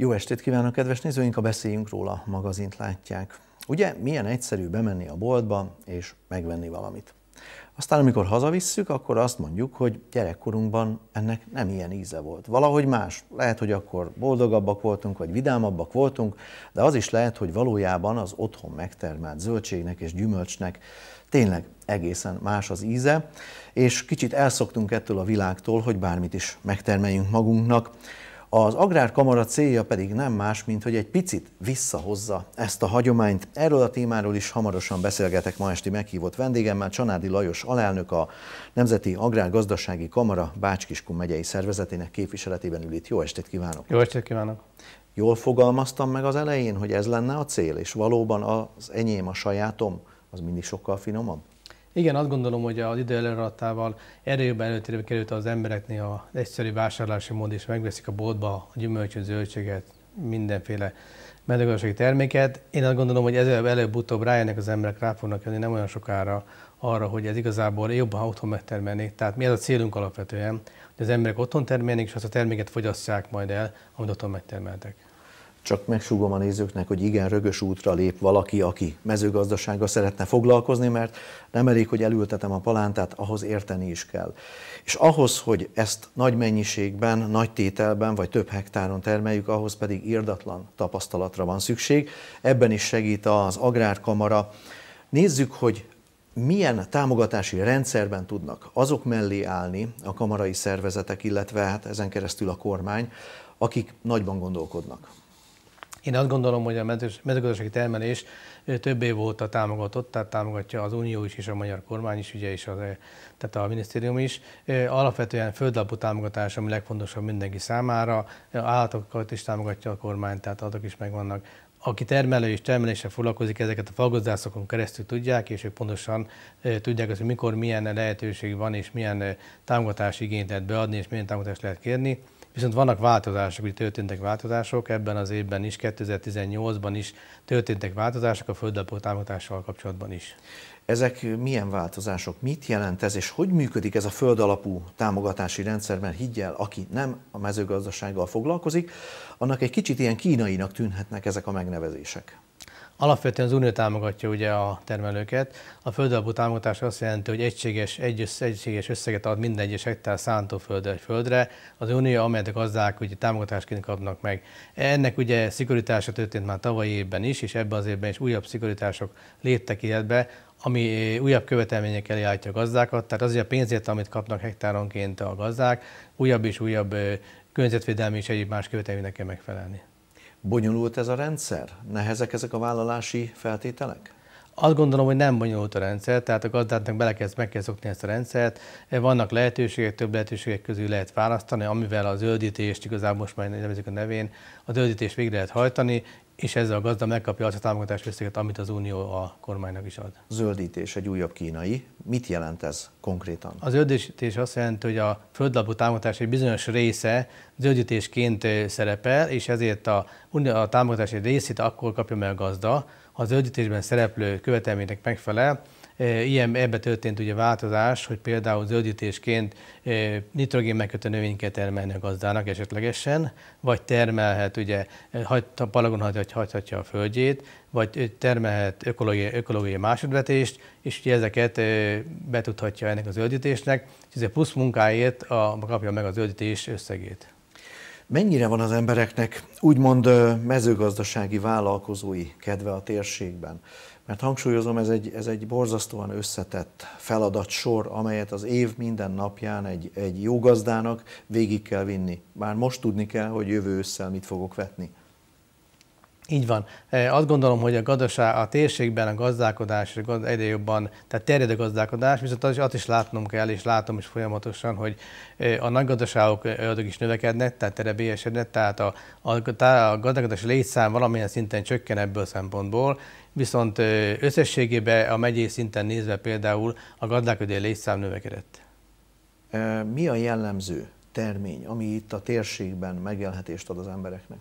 Jó estét kívánok, kedves nézőink! A Beszéljünk róla magazint látják. Ugye, milyen egyszerű bemenni a boltba és megvenni valamit. Aztán, amikor hazavisszük, akkor azt mondjuk, hogy gyerekkorunkban ennek nem ilyen íze volt. Valahogy más. Lehet, hogy akkor boldogabbak voltunk, vagy vidámabbak voltunk, de az is lehet, hogy valójában az otthon megtermelt zöldségnek és gyümölcsnek tényleg egészen más az íze, és kicsit elszoktunk ettől a világtól, hogy bármit is megtermeljünk magunknak. Az Agrárkamara célja pedig nem más, mint hogy egy picit visszahozza ezt a hagyományt. Erről a témáról is hamarosan beszélgetek ma esti meghívott vendégemmel, Csanádi Lajos alelnök, a Nemzeti Agrárgazdasági Kamara Bácskiskun megyei szervezetének képviseletében ül itt. Jó estét kívánok! Jó estét kívánok! Jól fogalmaztam meg az elején, hogy ez lenne a cél, és valóban az enyém, a sajátom, az mindig sokkal finomabb? Igen, azt gondolom, hogy az idő előadatával erre jobban előtérbe került az embereknél az egyszerű vásárlási mód, és megveszik a boltba a gyümölcsöt, zöldséget, mindenféle mezőgazdasági terméket. Én azt gondolom, hogy ezzel előbb-utóbb rájönnek az emberek, rá fognak jönni nem olyan sokára arra, hogy ez igazából jobban otthon megtermelnék. Tehát mi ez a célunk alapvetően, hogy az emberek otthon termelnék, és azt a terméket fogyasszák majd el, amit otthon megtermeltek. Csak megsúgom a nézőknek, hogy igen, rögös útra lép valaki, aki mezőgazdasággal szeretne foglalkozni, mert nem elég, hogy elültetem a palántát, ahhoz érteni is kell. És ahhoz, hogy ezt nagy mennyiségben, nagy tételben vagy több hektáron termeljük, ahhoz pedig írdatlan tapasztalatra van szükség. Ebben is segít az Agrárkamara. Nézzük, hogy milyen támogatási rendszerben tudnak azok mellé állni a kamarai szervezetek, illetve hát ezen keresztül a kormány, akik nagyban gondolkodnak. Én azt gondolom, hogy a mezőgazdasági termelés több év óta támogatott, tehát támogatja az Unió is, és a magyar kormány is, ugye, és az, tehát a minisztérium is. Alapvetően földlapú támogatás, ami legfontosabb mindenki számára, állatokat is támogatja a kormány, tehát azok is megvannak aki termelő és termeléssel foglalkozik, ezeket a falgazdászokon keresztül tudják, és ők pontosan tudják azt, hogy mikor milyen lehetőség van, és milyen támogatási igényt lehet beadni, és milyen támogatást lehet kérni. Viszont vannak változások, hogy történtek változások, ebben az évben is, 2018-ban is történtek változások a földalapú támogatással kapcsolatban is. Ezek milyen változások, mit jelent ez, és hogy működik ez a földalapú támogatási rendszer, mert higgyel, aki nem a mezőgazdasággal foglalkozik, annak egy kicsit ilyen kínainak tűnhetnek ezek a megnevezések. Alapvetően az Unió támogatja ugye a termelőket. A földalapú támogatás azt jelenti, hogy egységes, egy össze, egységes összeget ad minden egyes hektár szántóföldre egy földre. Az Unió, amelyet a gazdák ugye támogatásként kapnak meg. Ennek ugye szigorítása történt már tavalyi évben is, és ebben az évben is újabb szigorítások léptek életbe, ami eh, újabb követelmények elé állítja a gazdákat, tehát azért a pénzért, amit kapnak hektáronként a gazdák, újabb és újabb eh, környezetvédelmi és egyéb más követelménynek kell megfelelni. Bonyolult ez a rendszer? Nehezek ezek a vállalási feltételek? Azt gondolom, hogy nem bonyolult a rendszer, tehát a gazdátnak bele kell, meg kell szokni ezt a rendszert. Vannak lehetőségek, több lehetőségek közül lehet választani, amivel a zöldítést, igazából most már nevezik a nevén, a zöldítést végre lehet hajtani, és ezzel a gazda megkapja azt a támogatás összeget, amit az Unió a kormánynak is ad. Zöldítés egy újabb kínai. Mit jelent ez konkrétan? A zöldítés azt jelenti, hogy a földlapú támogatás egy bizonyos része zöldítésként szerepel, és ezért a, a támogatás egy részét akkor kapja meg a gazda, ha a zöldítésben szereplő követelménynek megfelel, Ilyen, ebbe történt ugye változás, hogy például zöldítésként nitrogén megkötő növényeket termelni a gazdának esetlegesen, vagy termelhet ugye, palagon hagyhatja a földjét, vagy termelhet ökológiai, ökológiai másodvetést, és ugye ezeket betudhatja ennek a zöldítésnek, és ez a plusz munkáért a, kapja meg a zöldítés összegét. Mennyire van az embereknek úgymond mezőgazdasági vállalkozói kedve a térségben? Mert hangsúlyozom, ez egy, ez egy borzasztóan összetett feladatsor, amelyet az év minden napján egy, egy jó gazdának végig kell vinni. Már most tudni kell, hogy jövő ősszel mit fogok vetni. Így van. Azt gondolom, hogy a gazdaság a térségben a gazdálkodás egyre jobban, tehát terjed a gazdálkodás, viszont azt is, látnom kell, és látom is folyamatosan, hogy a nagy gazdaságok azok is növekednek, tehát terebélyesednek, tehát a, a, a gazdálkodás létszám valamilyen szinten csökken ebből a szempontból, viszont összességében a megyé szinten nézve például a gazdálkodói létszám növekedett. Mi a jellemző termény, ami itt a térségben megélhetést ad az embereknek?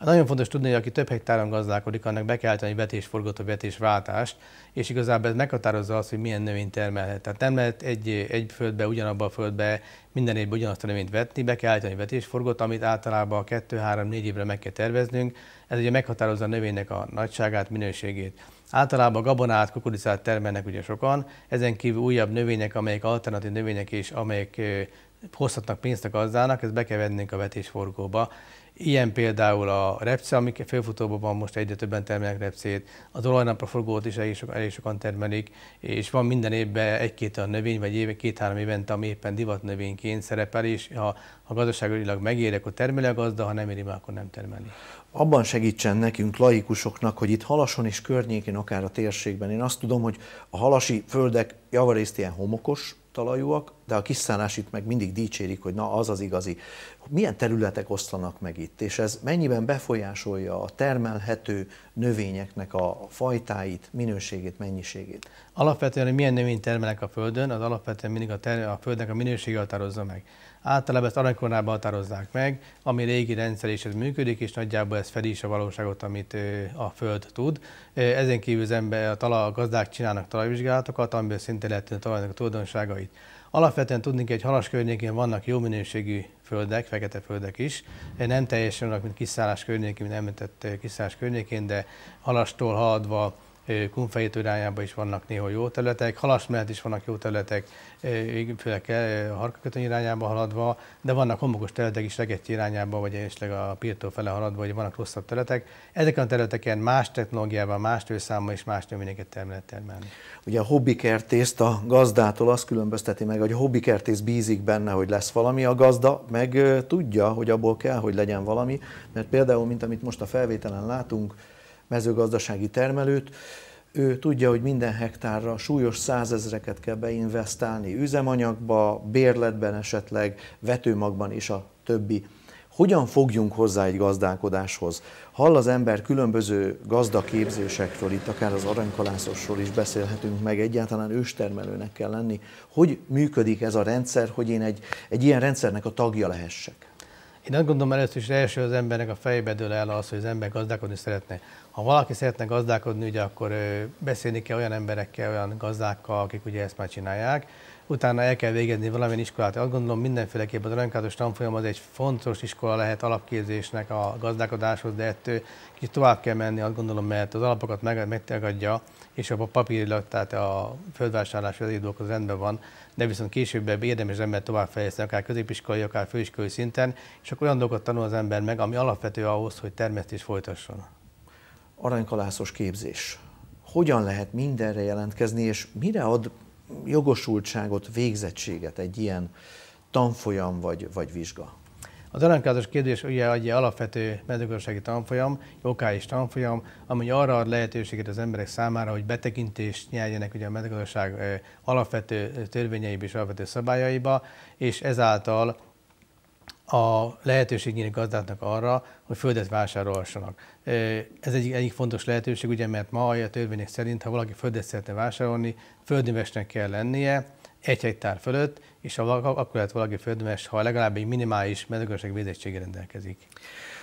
Hát nagyon fontos tudni, hogy aki több hektáron gazdálkodik, annak be kell tenni vetésforgató, vetésváltást, és igazából ez meghatározza azt, hogy milyen növényt termelhet. Tehát nem lehet egy, egy földbe, ugyanabba a földbe minden évben ugyanazt a növényt vetni, be kell állítani vetésforgót, amit általában 2-3-4 évre meg kell terveznünk. Ez ugye meghatározza a növénynek a nagyságát, minőségét. Általában gabonát, kukoricát termelnek ugye sokan, ezen kívül újabb növények, amelyek alternatív növények és amelyek hozhatnak pénzt a gazdának, ezt be kell vennünk a vetésforgóba. Ilyen például a repce, amik félfutóban van most egyre többen termelnek repcét, az forgót is elég, sokan, elég sokan termelik, és van minden évben egy-két a növény, vagy éve, két-három évente, ami éppen divatnövényként szerepel, és ha, ha gazdaságilag megérek, akkor termeli a gazda, ha nem éri meg, akkor nem termeli. Abban segítsen nekünk, laikusoknak, hogy itt Halason és környékén, akár a térségben, én azt tudom, hogy a halasi földek javarészt ilyen homokos talajúak, de a kiszállás itt meg mindig dicsérik, hogy na az az igazi milyen területek oszlanak meg itt, és ez mennyiben befolyásolja a termelhető növényeknek a fajtáit, minőségét, mennyiségét? Alapvetően, hogy milyen növényt termelek a Földön, az alapvetően mindig a, ter- a Földnek a minősége határozza meg. Általában ezt aranykornában határozzák meg, ami régi rendszer is ez működik, és nagyjából ez fedi is a valóságot, amit a Föld tud. Ezen kívül az ember, a, tala, a gazdák csinálnak talajvizsgálatokat, amiből szinte lehetne a talajnak a tulajdonságait. Alapvetően tudni egy halas környékén vannak jó minőségű földek, fekete földek is. Nem teljesen olyan, mint kiszállás környékén, mint említett eh, kiszállás környékén, de halastól haladva Kunfejtő irányába is vannak néha jó területek, halas mellett is vannak jó területek, főleg a harkakötöny irányába haladva, de vannak homokos területek is legett irányába, vagy esetleg a Pirtó fele haladva, vagy vannak rosszabb területek. Ezeken a területeken más technológiában, más tőszámmal és más növényeket termelhet termelni. Ugye a hobbikertészt a gazdától azt különbözteti meg, hogy a hobbikertész bízik benne, hogy lesz valami, a gazda meg tudja, hogy abból kell, hogy legyen valami, mert például, mint amit most a felvételen látunk, mezőgazdasági termelőt, ő tudja, hogy minden hektárra súlyos százezreket kell beinvestálni üzemanyagba, bérletben esetleg, vetőmagban és a többi. Hogyan fogjunk hozzá egy gazdálkodáshoz? Hall az ember különböző gazdaképzésekről, itt akár az aranykalászosról is beszélhetünk meg, egyáltalán őstermelőnek kell lenni. Hogy működik ez a rendszer, hogy én egy, egy ilyen rendszernek a tagja lehessek? Én azt gondolom először is első az embernek a fejbe dől el az, hogy az ember gazdálkodni szeretne. Ha valaki szeretne gazdálkodni, ugye akkor beszélni kell olyan emberekkel, olyan gazdákkal, akik ugye ezt már csinálják. Utána el kell végezni valamilyen iskolát. Azt gondolom mindenféleképpen az önkáros tanfolyam az egy fontos iskola lehet alapképzésnek a gazdálkodáshoz, de ettől kicsit tovább kell menni, azt gondolom, mert az alapokat megtagadja, és a papírilag, tehát a földvásárlás az idők az rendben van, de viszont később érdemes az ember továbbfejleszteni, akár középiskolai, akár főiskolai szinten, és akkor olyan dolgot tanul az ember meg, ami alapvető ahhoz, hogy termesztés folytasson aranykalászos képzés. Hogyan lehet mindenre jelentkezni, és mire ad jogosultságot, végzettséget egy ilyen tanfolyam vagy, vagy vizsga? Az aranykalászos képzés ugye egy alapvető mezőgazdasági tanfolyam, okális tanfolyam, ami arra ad lehetőséget az emberek számára, hogy betekintést nyerjenek ugye a mezőgazdaság alapvető törvényeibe és alapvető szabályaiba, és ezáltal a lehetőség nyílik gazdáknak arra, hogy földet vásárolhassanak. Ez egyik, egyik fontos lehetőség, ugye, mert ma a törvények szerint, ha valaki földet szeretne vásárolni, földművesnek kell lennie, egy hektár fölött, és ha akkor lehet valaki földműves, ha legalább egy minimális mezőgazdaság védettsége rendelkezik.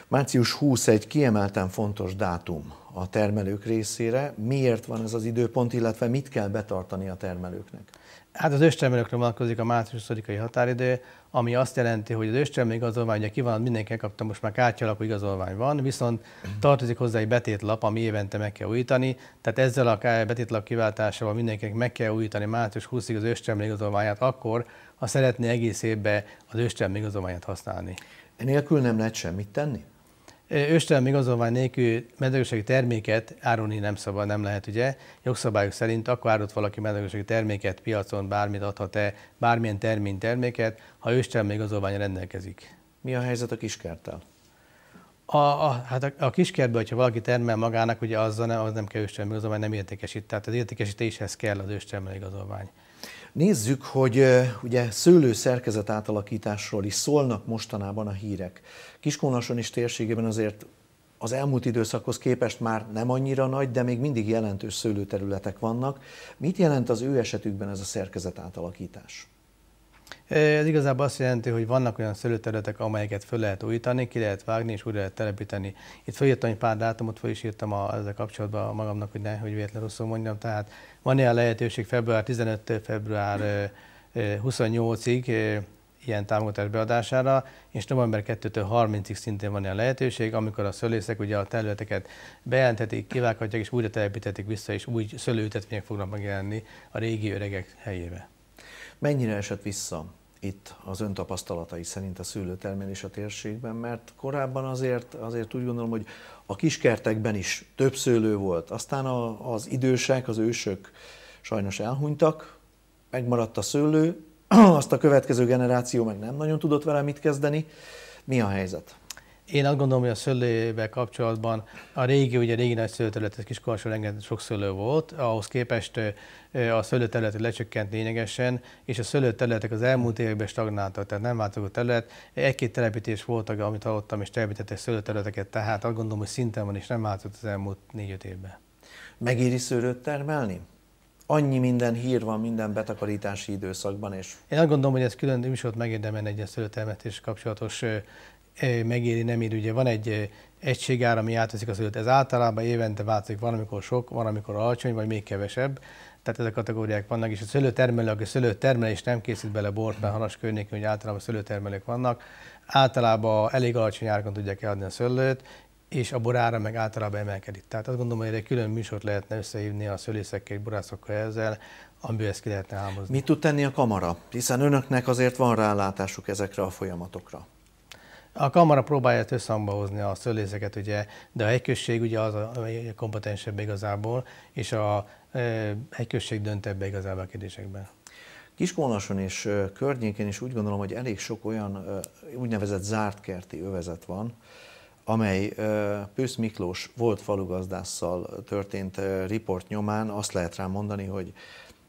Március 20 egy kiemelten fontos dátum a termelők részére. Miért van ez az időpont, illetve mit kell betartani a termelőknek? Hát az őstermelőkre vonatkozik a március 20 határidő, ami azt jelenti, hogy az őstermelő igazolvány, ugye ki van, mindenki kapta, most már kártyalapú igazolvány van, viszont tartozik hozzá egy betétlap, ami évente meg kell újítani, tehát ezzel a betétlap kiváltásával mindenkinek meg kell újítani március 20-ig az őstermelő igazolványát akkor, ha szeretné egész évben az őstermelő igazolványát használni. Enélkül nem lehet semmit tenni? Őstelmi igazolvány nélkül mezőgazdasági terméket árulni nem szabad, nem lehet ugye. Jogszabályok szerint akkor árult valaki mezőgazdasági terméket piacon, bármit adhat-e, bármilyen termény terméket, ha őstelmi igazolvány rendelkezik. Mi a helyzet a kiskerttel? A, a, hát a, a kiskertben, hogyha valaki termel magának, ugye azzal nem, az nem kell őstelmi igazolvány, nem értékesít. Tehát az értékesítéshez kell az őstelmi igazolvány. Nézzük, hogy ugye szőlő szerkezet átalakításról is szólnak mostanában a hírek. Kiskónason is térségében azért az elmúlt időszakhoz képest már nem annyira nagy, de még mindig jelentős szőlőterületek vannak. Mit jelent az ő esetükben ez a szerkezet átalakítás? Ez igazából azt jelenti, hogy vannak olyan szőlőterületek, amelyeket föl lehet újítani, ki lehet vágni és újra lehet telepíteni. Itt felírtam egy pár dátumot, föl is írtam a, ezzel kapcsolatban magamnak, hogy ne, hogy véletlenül rosszul mondjam. Tehát van ilyen lehetőség február 15 február 28-ig ilyen támogatás beadására, és november 2-től 30-ig szintén van ilyen lehetőség, amikor a szőlészek ugye a területeket bejelenthetik, kivághatják és újra telepíthetik vissza, és új szőlőültetvények fognak megjelenni a régi öregek helyébe. Mennyire esett vissza itt az ön tapasztalatai szerint a szülőtermelés a térségben, mert korábban azért, azért úgy gondolom, hogy a kiskertekben is több szőlő volt, aztán a, az idősek, az ősök sajnos elhunytak, megmaradt a szőlő, azt a következő generáció meg nem nagyon tudott vele mit kezdeni. Mi a helyzet? Én azt gondolom, hogy a szőlővel kapcsolatban a régi, ugye régi nagy szőlőterület, ez Kiskorson rengeteg sok szőlő volt, ahhoz képest a szőlőterületet lecsökkent lényegesen, és a szőlőterületek az elmúlt években stagnáltak, tehát nem változott terület. Egy-két telepítés voltak, amit hallottam, és telepítettek szőlőterületeket, tehát azt gondolom, hogy szinten van, és nem változott az elmúlt négy-öt évben. Megéri szőlőt termelni? annyi minden hír van minden betakarítási időszakban. És... Én azt gondolom, hogy ez külön műsort megérdemel egy szőlőtermetés kapcsolatos megéri, nem ír. Ugye van egy egységár, ami átveszik az ölt. Ez általában évente változik, van, amikor sok, van, amikor alacsony, vagy még kevesebb. Tehát ezek a kategóriák vannak, és a szőlőtermelő, aki szőlőtermelést nem készít bele bort, mert halas környékén, hogy általában szőlőtermelők vannak, általában elég alacsony árakon tudják eladni a szőlőt, és a borára meg általában emelkedik. Tehát azt gondolom, hogy egy külön műsort lehetne összehívni a szőlészekkel, borászokkal ezzel, amiből ezt ki lehetne álmozni. Mit tud tenni a kamara? Hiszen önöknek azért van rálátásuk ezekre a folyamatokra. A kamara próbálja összhangba hozni a szőlészeket, ugye, de a hegyközség ugye az a, kompetensebb igazából, és a hegyközség dönt ebbe igazából a kérdésekben. Kiskolnason és környékén is úgy gondolom, hogy elég sok olyan úgynevezett zárt kerti övezet van, amely Pősz Miklós volt falugazdásszal történt riport nyomán azt lehet rám mondani, hogy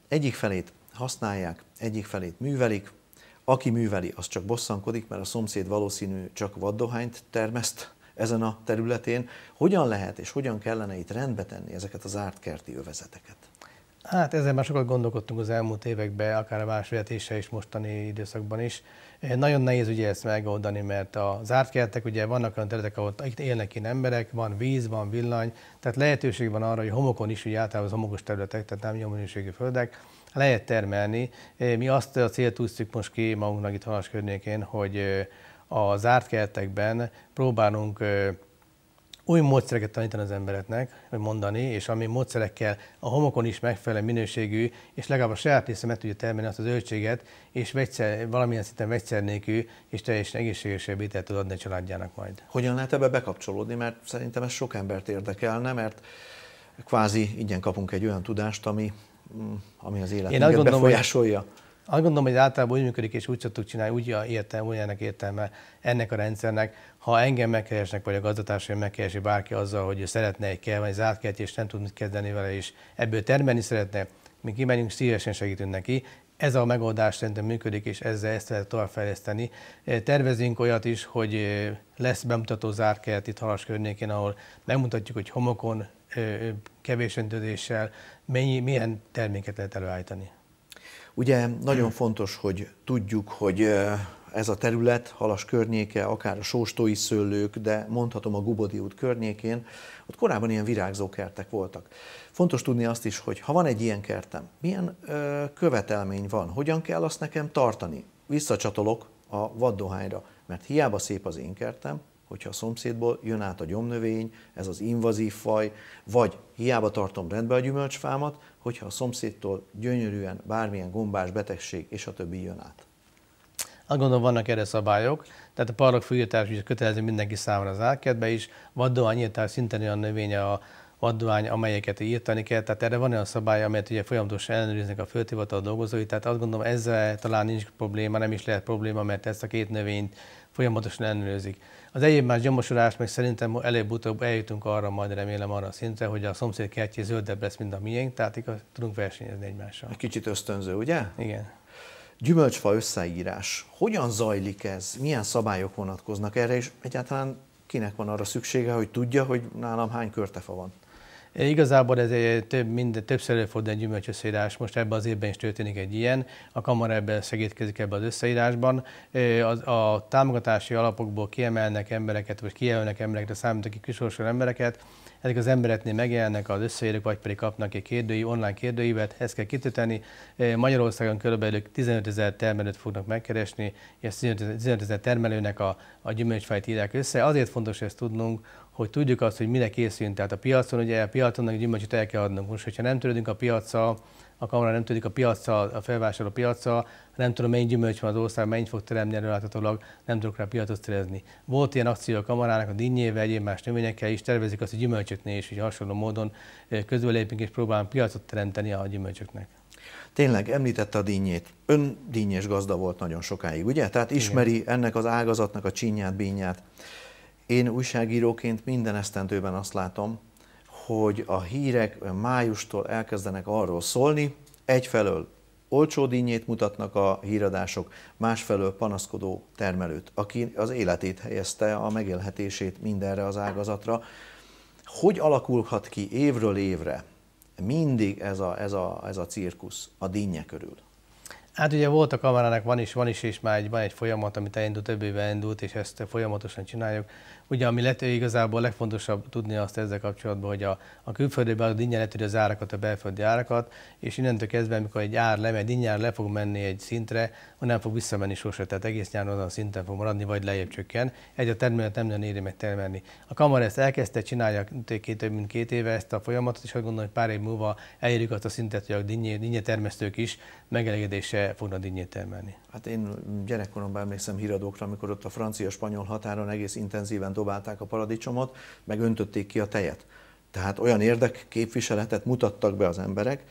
egyik felét használják, egyik felét művelik, aki műveli, az csak bosszankodik, mert a szomszéd valószínű csak vaddohányt termeszt ezen a területén. Hogyan lehet és hogyan kellene itt rendbe tenni ezeket az árt kerti övezeteket? Hát ezzel már sokat gondolkodtunk az elmúlt években, akár a vásárvetése is mostani időszakban is. Nagyon nehéz ugye ezt megoldani, mert a zárt kertek ugye vannak olyan területek, ahol itt élnek én emberek, van víz, van villany, tehát lehetőség van arra, hogy homokon is, ugye általában az homokos területek, tehát nem minőségű földek, lehet termelni. Mi azt a célt tűztük most ki magunknak itt Halas környékén, hogy a zárt kertekben próbálunk új módszereket tanítani az embereknek, vagy mondani, és ami módszerekkel a homokon is megfelelő minőségű, és legalább a saját része meg tudja termelni azt az öltséget, és vegyszer, valamilyen szinten vegyszer nélkül, és teljesen egészségesebb ételt tud adni a családjának majd. Hogyan lehet ebbe bekapcsolódni? Mert szerintem ez sok embert érdekelne, mert kvázi ingyen kapunk egy olyan tudást, ami Mm, ami az életünket Én gondolom, befolyásolja. Hogy, azt gondolom, hogy általában úgy működik, és úgy szoktuk csinálni, úgy értem, úgy ennek értelme ennek a rendszernek, ha engem megkeresnek, vagy a gazdatársai megkeresi bárki azzal, hogy ő szeretne egy vagy zárt kert, és nem tud mit kezdeni vele, és ebből termelni szeretne, mi kimenjünk, szívesen segítünk neki, ez a megoldás szerintem működik, és ezzel ezt lehet továbbfejleszteni. Tervezünk olyat is, hogy lesz bemutató zárkert itt Halas környékén, ahol megmutatjuk, hogy homokon kevés öntözéssel mennyi, milyen terméket lehet előállítani? Ugye nagyon mm. fontos, hogy tudjuk, hogy ez a terület, Halas környéke, akár a sóstói szőlők, de mondhatom a Gubodi út környékén, ott korábban ilyen virágzó kertek voltak. Fontos tudni azt is, hogy ha van egy ilyen kertem, milyen ö, követelmény van, hogyan kell azt nekem tartani. Visszacsatolok a vaddohányra, mert hiába szép az én kertem, hogyha a szomszédból jön át a gyomnövény, ez az invazív faj, vagy hiába tartom rendbe a gyümölcsfámat, hogyha a szomszédtól gyönyörűen bármilyen gombás betegség és a többi jön át. Azt gondolom vannak erre szabályok, tehát a parlok fűírtás is kötelező mindenki számára az átkertbe is, vaddohányírtás szinten olyan növénye a vaddohány, amelyeket írtani kell, tehát erre van olyan szabály, amelyet ugye folyamatosan ellenőriznek a földhivatal dolgozói, tehát azt gondolom ezzel talán nincs probléma, nem is lehet probléma, mert ezt a két növényt folyamatosan ellenőrzik. Az egyéb más gyomosulás meg szerintem előbb-utóbb eljutunk arra, majd remélem arra a szintre, hogy a szomszéd kertje zöldebb lesz, mint a miénk, tehát tudunk versenyezni egymással. Egy kicsit ösztönző, ugye? Igen. Gyümölcsfa összeírás. Hogyan zajlik ez? Milyen szabályok vonatkoznak erre, és egyáltalán kinek van arra szüksége, hogy tudja, hogy nálam hány körtefa van? Igazából ez egy több, minden, többször előfordul egy gyümölcsöszeírás, most ebben az évben is történik egy ilyen, a kamara ebben segítkezik ebben az összeírásban. A, a támogatási alapokból kiemelnek embereket, vagy kijelölnek embereket, számít ki kisorsan embereket, ezek az embereknél megjelennek az összeérők, vagy pedig kapnak egy kérdői, online kérdőívet, ezt kell kitöteni. Magyarországon kb. 15 ezer termelőt fognak megkeresni, és 15 ezer termelőnek a, a gyümölcsfajt írják össze. Azért fontos ezt tudnunk, hogy tudjuk azt, hogy mire készülünk. Tehát a piacon, ugye a piacon a gyümölcsöt el kell adnunk. Most, hogyha nem törődünk a piacsal, a kamera nem tudik a piacra, a felvásárló piacra, nem tudom mennyi gyümölcs van az ország, mennyit fog teremni előláthatólag, nem tudok rá piacot szerezni. Volt ilyen akció a kamarának, a dinnyével, egyéb más növényekkel is, tervezik azt, hogy gyümölcsöknél is, hogy hasonló módon lépünk és próbálunk piacot teremteni a gyümölcsöknek. Tényleg említette a dinnyét. Ön dinnyés gazda volt nagyon sokáig, ugye? Tehát ismeri Igen. ennek az ágazatnak a csinyát, bínyát. Én újságíróként minden esztendőben azt látom, hogy a hírek májustól elkezdenek arról szólni, egyfelől olcsó dinnyét mutatnak a híradások, másfelől panaszkodó termelőt, aki az életét helyezte, a megélhetését mindenre az ágazatra. Hogy alakulhat ki évről évre mindig ez a, ez a, ez a cirkusz a dinnye körül? Hát ugye volt a kamerának, van is, van is, és már egy, van egy folyamat, amit elindult, több éve indult, és ezt folyamatosan csináljuk. Ugye, ami lett, igazából legfontosabb tudni azt ezzel kapcsolatban, hogy a, a külföldi beadó ingyen letudja az árakat, a belföldi árakat, és innentől kezdve, amikor egy ár lemegy, ingyen le fog menni egy szintre, nem fog visszamenni sose, tehát egész nyáron azon a szinten fog maradni, vagy lejjebb csökken. Egy a termelet nem nagyon éri meg termelni. A kamara ezt elkezdte, csinálja két, több mint két éve ezt a folyamatot, és azt gondolom, hogy pár év múlva elérjük azt a szintet, hogy a dinnye, dinnye termesztők is megelégedése fognak dinnyét termelni. Hát én gyerekkoromban emlékszem híradókra, amikor ott a francia-spanyol határon egész intenzíven dobálták a paradicsomot, meg öntötték ki a tejet. Tehát olyan érdekképviseletet mutattak be az emberek,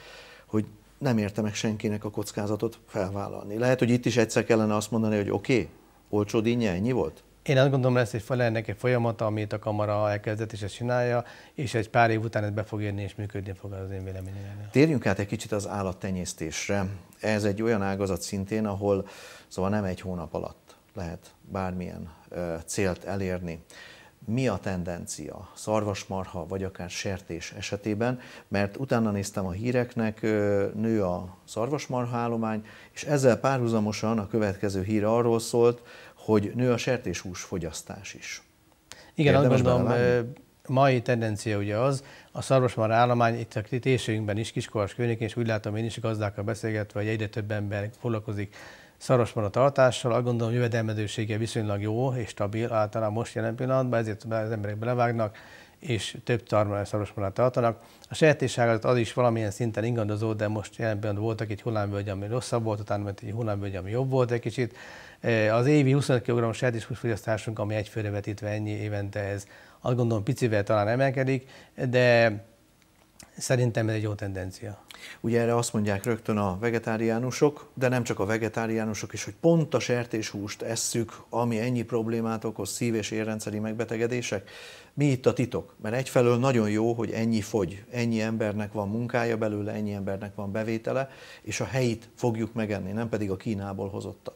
hogy nem érte meg senkinek a kockázatot felvállalni. Lehet, hogy itt is egyszer kellene azt mondani, hogy oké, okay, olcsó dinnye, ennyi volt? Én azt gondolom, lesz egy, ennek egy folyamata, amit a kamara elkezdett és ezt csinálja, és egy pár év után ez be fog érni és működni fog az én véleményem. Térjünk át egy kicsit az állattenyésztésre. Ez egy olyan ágazat szintén, ahol szóval nem egy hónap alatt lehet bármilyen célt elérni. Mi a tendencia szarvasmarha vagy akár sertés esetében, mert utána néztem a híreknek, nő a szarvasmarha állomány, és ezzel párhuzamosan a következő hír arról szólt, hogy nő a sertéshús fogyasztás is. Igen, azt gondolom, mai tendencia ugye az, a szarvasmarha állomány itt a térségünkben is, Kiskovas környékén, és úgy látom én is gazdákkal beszélgetve, hogy egyre több ember foglalkozik szaros maradt a tartással, azt gondolom jövedelmezősége viszonylag jó és stabil általában most jelen pillanatban, ezért az emberek belevágnak, és több szaros szarosmorát tartanak. A sejtésságot az is valamilyen szinten ingandozó, de most jelen pillanatban voltak egy hullámvölgy, ami rosszabb volt, utána ment egy hullámvölgy, ami jobb volt egy kicsit. E, az évi 25 kg fogyasztásunk, ami egyfőre vetítve ennyi évente, ez azt gondolom picivel talán emelkedik, de Szerintem ez egy jó tendencia. Ugye erre azt mondják rögtön a vegetáriánusok, de nem csak a vegetáriánusok is, hogy pont a sertéshúst esszük, ami ennyi problémát okoz, szív- és érrendszeri megbetegedések. Mi itt a titok? Mert egyfelől nagyon jó, hogy ennyi fogy, ennyi embernek van munkája belőle, ennyi embernek van bevétele, és a helyit fogjuk megenni, nem pedig a Kínából hozottat.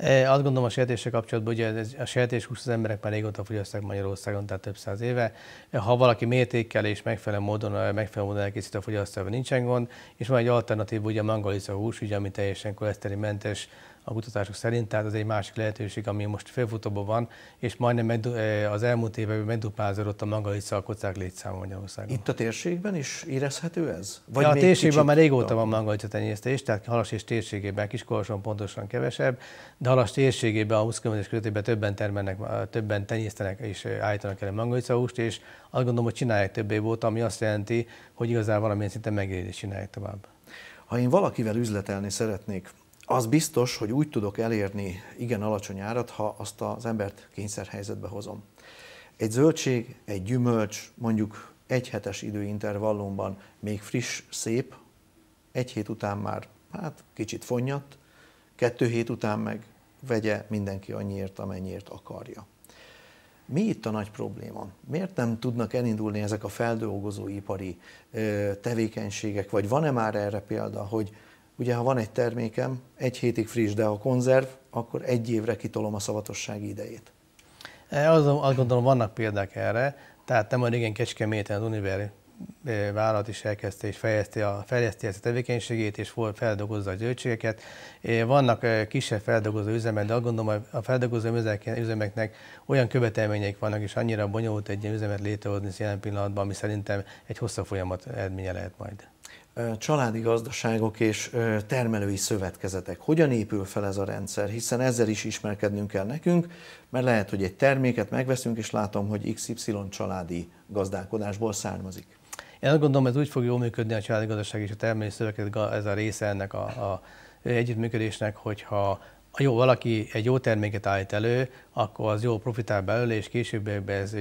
E, azt gondolom a sejtéssel kapcsolatban, ugye a 20 az emberek már régóta fogyasztják Magyarországon, tehát több száz éve. Ha valaki mértékkel és megfelelő módon, e, megfelelő módon elkészít a fogyasztásra, nincsen gond, és van egy alternatív, ugye a mangalisza hús, ugye, ami teljesen koleszterinmentes, a kutatások szerint, tehát az egy másik lehetőség, ami most félfutóban van, és majdnem meddu, eh, az elmúlt években megduplázódott a magalica a kocák létszáma Magyarországon. Itt a térségben is érezhető ez? Vagy ja, a térségben már régóta van magalica tenyésztés, tehát Halas és térségében, Kiskolson pontosan kevesebb, de Halas térségében, a 20 km kötében többen termelnek, eh, többen tenyésztenek és eh, állítanak el magalica húst, és azt gondolom, hogy csinálják több év óta, ami azt jelenti, hogy igazából valamilyen szinten megélést csinálják tovább. Ha én valakivel üzletelni szeretnék, az biztos, hogy úgy tudok elérni igen alacsony árat, ha azt az embert kényszerhelyzetbe hozom. Egy zöldség, egy gyümölcs, mondjuk egy hetes időintervallumban még friss, szép, egy hét után már hát kicsit fonnyadt, kettő hét után meg vegye mindenki annyiért, amennyiért akarja. Mi itt a nagy probléma? Miért nem tudnak elindulni ezek a feldolgozóipari tevékenységek, vagy van-e már erre példa, hogy Ugye, ha van egy termékem, egy hétig friss, de a konzerv, akkor egy évre kitolom a szavatosság idejét. E, Azon, azt gondolom, vannak példák erre, tehát nem olyan igen Kecskeméten az Univer e, vállalat is elkezdte és fejleszti, a, fejezte ezt a tevékenységét, és feldolgozza a zöldségeket. E, vannak kisebb feldolgozó üzemek, de azt gondolom, a feldolgozó üzemeknek olyan követelményeik vannak, és annyira bonyolult egy ilyen üzemet létrehozni jelen pillanatban, ami szerintem egy hosszabb folyamat eredménye lehet majd családi gazdaságok és termelői szövetkezetek. Hogyan épül fel ez a rendszer? Hiszen ezzel is ismerkednünk kell nekünk, mert lehet, hogy egy terméket megveszünk, és látom, hogy XY családi gazdálkodásból származik. Én azt gondolom, ez úgy fog jól működni a családi gazdaság és a termelői szövetkezet, ez a része ennek a, a együttműködésnek, hogyha ha jó, valaki egy jó terméket állít elő, akkor az jó profitál belőle, és később ez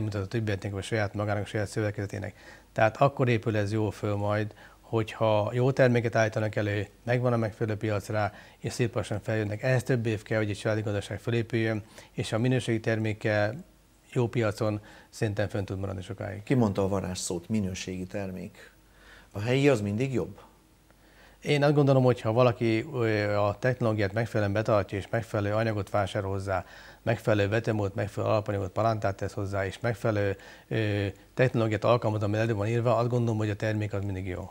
mutat a többieknek, vagy saját magának, saját szövetkezetének. Tehát akkor épül ez jó föl majd, hogyha jó terméket állítanak elő, megvan a megfelelő piac rá, és szép lassan feljönnek. Ehhez több év kell, hogy egy családi gazdaság felépüljön, és a minőségi termékkel jó piacon szinten fent tud maradni sokáig. Ki mondta a varázsszót, minőségi termék? A helyi az mindig jobb? Én azt gondolom, hogy ha valaki a technológiát megfelelően betartja, és megfelelő anyagot vásárol hozzá, megfelelő vetemót, megfelelő alapanyagot, palántát tesz hozzá, és megfelelő technológiát alkalmaz, ami elő van írva, azt gondolom, hogy a termék az mindig jó.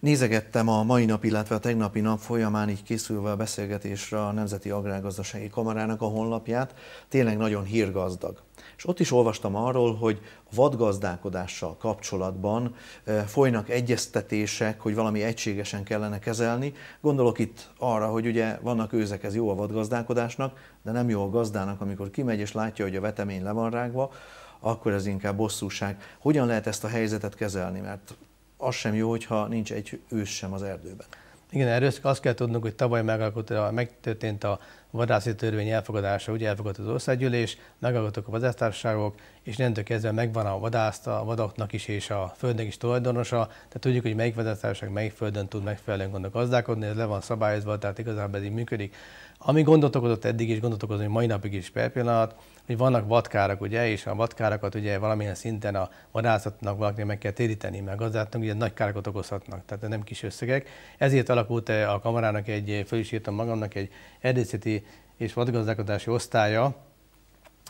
Nézegettem a mai nap, illetve a tegnapi nap folyamán így készülve a beszélgetésre a Nemzeti Agrárgazdasági Kamarának a honlapját, tényleg nagyon hírgazdag. És ott is olvastam arról, hogy vadgazdálkodással kapcsolatban folynak egyeztetések, hogy valami egységesen kellene kezelni. Gondolok itt arra, hogy ugye vannak őzek, ez jó a vadgazdálkodásnak, de nem jó a gazdának, amikor kimegy és látja, hogy a vetemény le van rágva, akkor ez inkább bosszúság. Hogyan lehet ezt a helyzetet kezelni? Mert az sem jó, hogyha nincs egy ős sem az erdőben. Igen, erről azt kell tudnunk, hogy tavaly megalkotta, megtörtént a vadászi törvény elfogadása, ugye elfogadt az országgyűlés, megalkottak a vadásztársaságok, és rendőr kezdve megvan a vadászt, a vadaknak is és a földnek is tulajdonosa, tehát tudjuk, hogy melyik vadásztársaság melyik földön tud megfelelően gondok gazdálkodni, ez le van szabályozva, tehát igazából ez így működik. Ami gondot okozott eddig is, gondot okozott, hogy mai napig is per pillanat, hogy vannak vadkárak, ugye, és a vadkárakat ugye valamilyen szinten a vadászatnak valakinek meg kell téríteni, meg gazdátnak ugye nagy károkat okozhatnak, tehát nem kis összegek. Ezért alakult eh, a kamarának egy, eh, föl is írtam magamnak, egy erdészeti és vadgazdálkodási osztálya,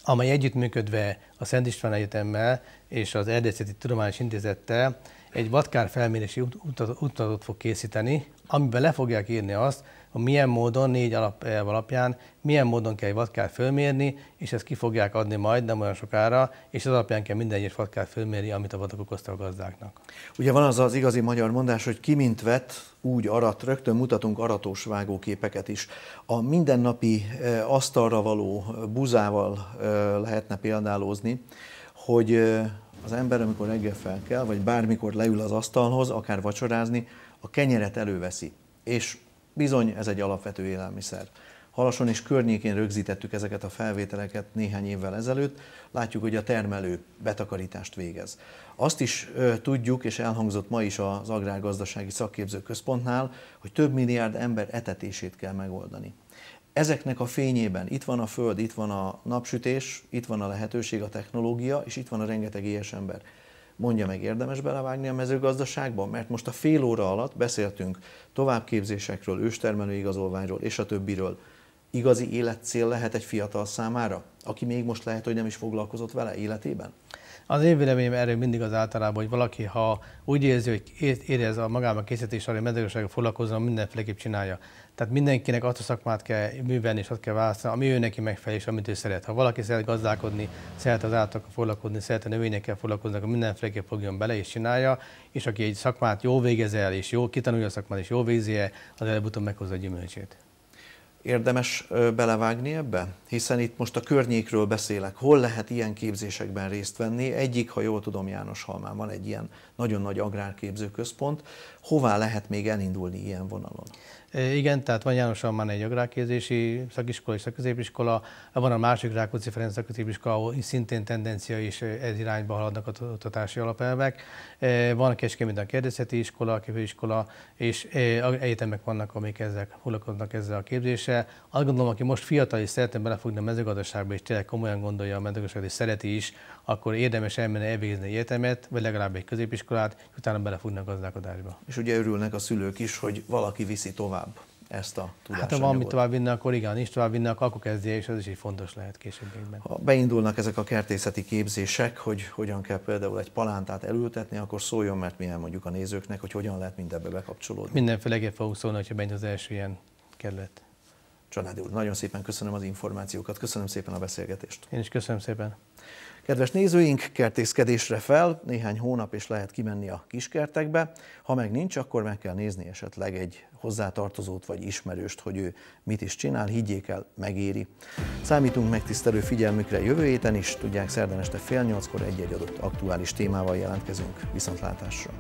amely együttműködve a Szent István Egyetemmel és az Erdészeti Tudományos Intézettel egy vadkár felmérési útmutatót fog készíteni, amiben le fogják írni azt, hogy milyen módon, négy alap, alapján, milyen módon kell egy vadkár fölmérni, és ezt ki fogják adni majd, nem olyan sokára, és az alapján kell minden egyes vadkár fölmérni, amit a vadak okozta a gazdáknak. Ugye van az az igazi magyar mondás, hogy ki mint vett, úgy arat, rögtön mutatunk aratós vágóképeket is. A mindennapi eh, asztalra való buzával eh, lehetne példálózni, hogy eh, az ember, amikor reggel fel kell, vagy bármikor leül az asztalhoz, akár vacsorázni, a kenyeret előveszi. És bizony ez egy alapvető élelmiszer. Halason és környékén rögzítettük ezeket a felvételeket néhány évvel ezelőtt, látjuk, hogy a termelő betakarítást végez. Azt is ö, tudjuk, és elhangzott ma is az Agrárgazdasági Szakképző Központnál, hogy több milliárd ember etetését kell megoldani. Ezeknek a fényében itt van a Föld, itt van a napsütés, itt van a lehetőség, a technológia, és itt van a rengeteg ilyes ember. Mondja meg, érdemes belevágni a mezőgazdaságba? Mert most a fél óra alatt beszéltünk továbbképzésekről, őstermelő igazolványról és a többiről. Igazi életcél lehet egy fiatal számára, aki még most lehet, hogy nem is foglalkozott vele életében? Az én véleményem erről mindig az általában, hogy valaki, ha úgy érzi, hogy érez a magában készítés arra, hogy mezőgazdasággal foglalkozom, mindenféleképp csinálja. Tehát mindenkinek azt a szakmát kell művelni, és azt kell választani, ami ő neki megfelel, és amit ő szeret. Ha valaki szeret gazdálkodni, szeret az állatokkal foglalkozni, szeret a növényekkel foglalkozni, akkor mindenféleképp fogjon bele és csinálja, és aki egy szakmát jól végez el, és jól kitanulja a szakmát, és jól végzi az előbb-utóbb meghozza a gyümölcsét. Érdemes belevágni ebbe? Hiszen itt most a környékről beszélek. Hol lehet ilyen képzésekben részt venni? Egyik, ha jól tudom, János Halmán van egy ilyen nagyon nagy agrárképzőközpont, hová lehet még elindulni ilyen vonalon? Igen, tehát van János Almán egy agrárképzési szakiskola és szakközépiskola, van a másik Rákóczi Ferenc szakközépiskola, ahol szintén tendencia is ez irányba haladnak a oktatási alapelvek. Van Kecskeméten a kérdezheti iskola, a kövőiskola, és egyetemek vannak, amik ezzel foglalkoznak ezzel a képzéssel. Azt gondolom, aki most fiatal és szeretne belefogni a mezőgazdaságba, és tényleg komolyan gondolja a mezőgazdaságot, és szereti is, akkor érdemes elmenni elvégezni egyetemet, vagy legalább egy középiskolát, és utána belefutnak gazdálkodásba. És ugye örülnek a szülők is, hogy valaki viszi tovább ezt a tudást. Hát ha valamit tovább vinne, akkor igen, is, tovább vinne, akkor kezdje, és ez is egy fontos lehet későbbiekben. Ha beindulnak ezek a kertészeti képzések, hogy hogyan kell például egy palántát elültetni, akkor szóljon, mert mi elmondjuk a nézőknek, hogy hogyan lehet mindebbe bekapcsolódni. Mindenféleképp fogunk szólni, hogyha megy az első ilyen kerület. Csanádi úr, nagyon szépen köszönöm az információkat, köszönöm szépen a beszélgetést. Én is köszönöm szépen. Kedves nézőink, kertészkedésre fel, néhány hónap és lehet kimenni a kiskertekbe, ha meg nincs, akkor meg kell nézni esetleg egy hozzátartozót vagy ismerőst, hogy ő mit is csinál, higgyék el, megéri. Számítunk megtisztelő figyelmükre jövő héten is, tudják szerdán este fél nyolckor egy-egy adott aktuális témával jelentkezünk. Viszontlátásra!